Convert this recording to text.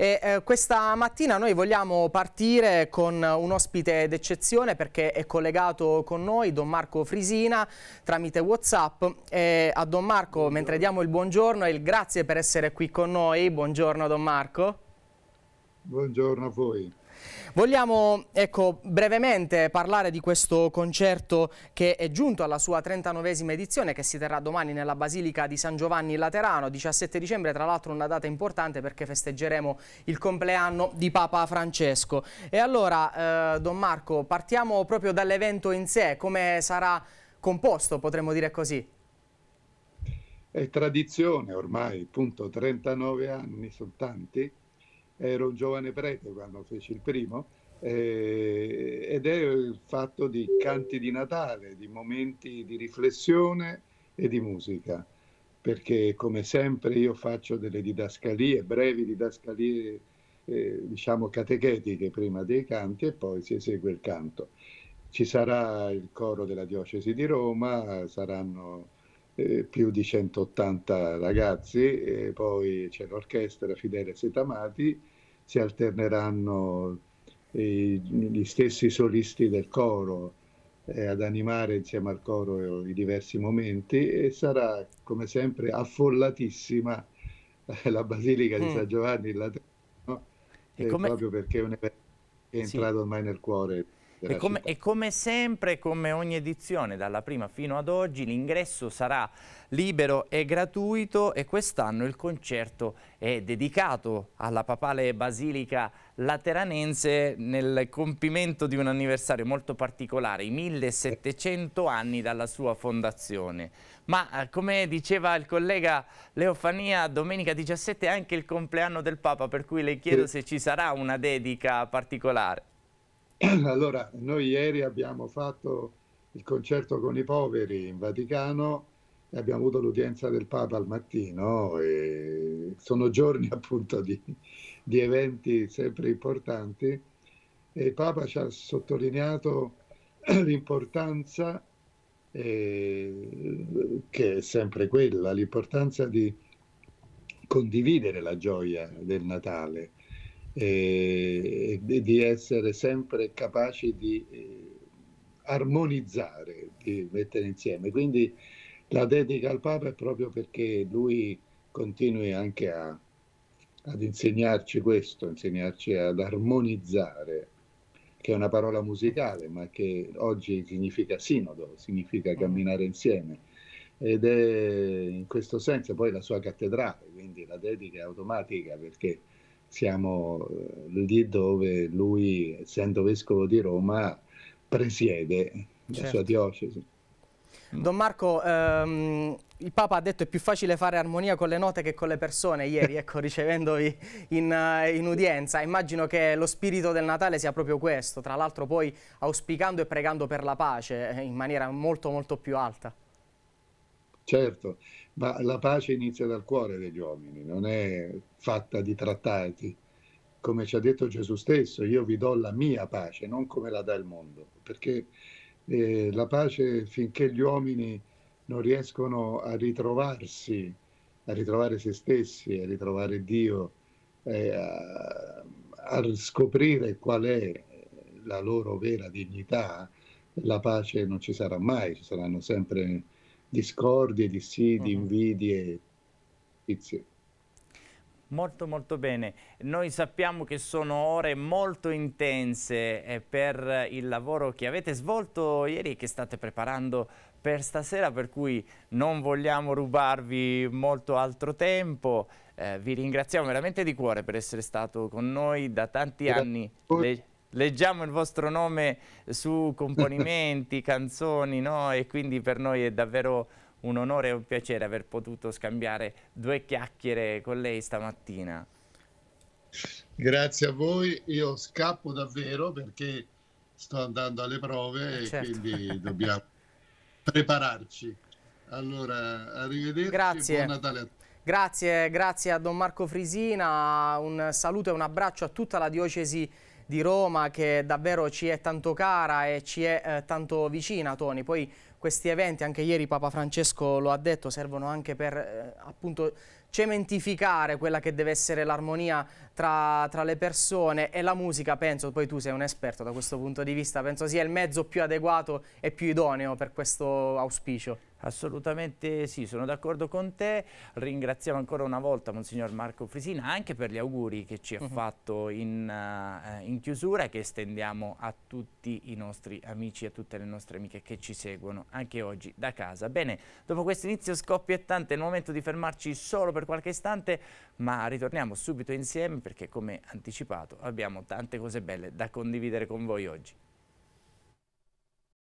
E, eh, questa mattina noi vogliamo partire con un ospite d'eccezione perché è collegato con noi Don Marco Frisina tramite Whatsapp. E a Don Marco, buongiorno. mentre diamo il buongiorno e il grazie per essere qui con noi, buongiorno Don Marco. Buongiorno a voi. Vogliamo ecco, brevemente parlare di questo concerto che è giunto alla sua 39esima edizione che si terrà domani nella Basilica di San Giovanni Laterano, 17 dicembre, tra l'altro una data importante perché festeggeremo il compleanno di Papa Francesco. E allora, eh, Don Marco, partiamo proprio dall'evento in sé, come sarà composto, potremmo dire così? È tradizione ormai, appunto, 39 anni soltanto ero un giovane prete quando feci il primo, eh, ed è il fatto di canti di Natale, di momenti di riflessione e di musica, perché come sempre io faccio delle didascalie, brevi didascalie, eh, diciamo catechetiche prima dei canti e poi si esegue il canto. Ci sarà il coro della diocesi di Roma, saranno eh, più di 180 ragazzi, poi c'è l'orchestra Fidele Setamati, si alterneranno i, eh, gli stessi solisti del coro eh, ad animare insieme al coro i diversi momenti e sarà come sempre affollatissima eh, la Basilica mm. di San Giovanni in Laterano, eh, proprio perché è un evento che è entrato sì. ormai nel cuore e come, e come sempre, come ogni edizione, dalla prima fino ad oggi, l'ingresso sarà libero e gratuito e quest'anno il concerto è dedicato alla papale basilica lateranense nel compimento di un anniversario molto particolare, i 1700 anni dalla sua fondazione. Ma eh, come diceva il collega Leofania, domenica 17 è anche il compleanno del Papa, per cui le chiedo se ci sarà una dedica particolare. Allora, noi ieri abbiamo fatto il concerto con i poveri in Vaticano e abbiamo avuto l'udienza del Papa al mattino e sono giorni appunto di, di eventi sempre importanti e il Papa ci ha sottolineato l'importanza eh, che è sempre quella, l'importanza di condividere la gioia del Natale e, di essere sempre capaci di eh, armonizzare, di mettere insieme. Quindi la dedica al Papa è proprio perché lui continui anche a, ad insegnarci questo, insegnarci ad armonizzare, che è una parola musicale, ma che oggi significa sinodo, significa mm. camminare insieme. Ed è in questo senso poi la sua cattedrale, quindi la dedica è automatica perché siamo eh, lì dove lui, essendo vescovo di Roma, presiede certo. la sua certo. diocesi. Don Marco, ehm, il Papa ha detto che è più facile fare armonia con le note che con le persone ieri, ecco, ricevendovi in, eh, in, udienza. Immagino che lo spirito del Natale sia proprio questo, tra l'altro poi auspicando e pregando per la pace eh, in maniera molto molto più alta. Certo, ma la pace inizia dal cuore degli uomini, non è fatta di trattati. Come ci ha detto Gesù stesso, io vi do la mia pace, non come la dà il mondo, perché eh, la pace finché gli uomini non riescono a ritrovarsi, a ritrovare se stessi, a ritrovare Dio, eh, a, a scoprire qual è la loro vera dignità, la pace non ci sarà mai, ci saranno sempre discordie, dissidi, mm-hmm. invidie, tizie. Molto molto bene, noi sappiamo che sono ore molto intense eh, per il lavoro che avete svolto ieri e che state preparando per stasera, per cui non vogliamo rubarvi molto altro tempo. Eh, vi ringraziamo veramente di cuore per essere stato con noi da tanti Grazie. anni. Le leggiamo il vostro nome su componimenti, canzoni, no? E quindi per noi è davvero un onore e un piacere aver potuto scambiare due chiacchiere con lei stamattina. Grazie a voi, io scappo davvero perché sto andando alle prove certo. e quindi dobbiamo prepararci. Allora, arrivederci Grazie. buon Natale a tutti. Grazie, grazie a Don Marco Frisina, un saluto e un abbraccio a tutta la diocesi di Roma che davvero ci è tanto cara e ci è eh, tanto vicina, Tony. Poi questi eventi, anche ieri Papa Francesco lo ha detto, servono anche per eh, appunto cementificare quella che deve essere l'armonia tra, tra, le persone e la musica, penso, poi tu sei un esperto da questo punto di vista, penso sia il mezzo più adeguato e più idoneo per questo auspicio. Assolutamente sì, sono d'accordo con te, ringraziamo ancora una volta Monsignor Marco Frisina anche per gli auguri che ci ha uh mhm. -huh. fatto in, uh, in chiusura che estendiamo a tutti i nostri amici e a tutte le nostre amiche che ci seguono anche oggi da casa. Bene, dopo questo inizio scoppiettante è il momento di fermarci solo per qualche istante, ma ritorniamo subito insieme perché come anticipato abbiamo tante cose belle da condividere con voi oggi.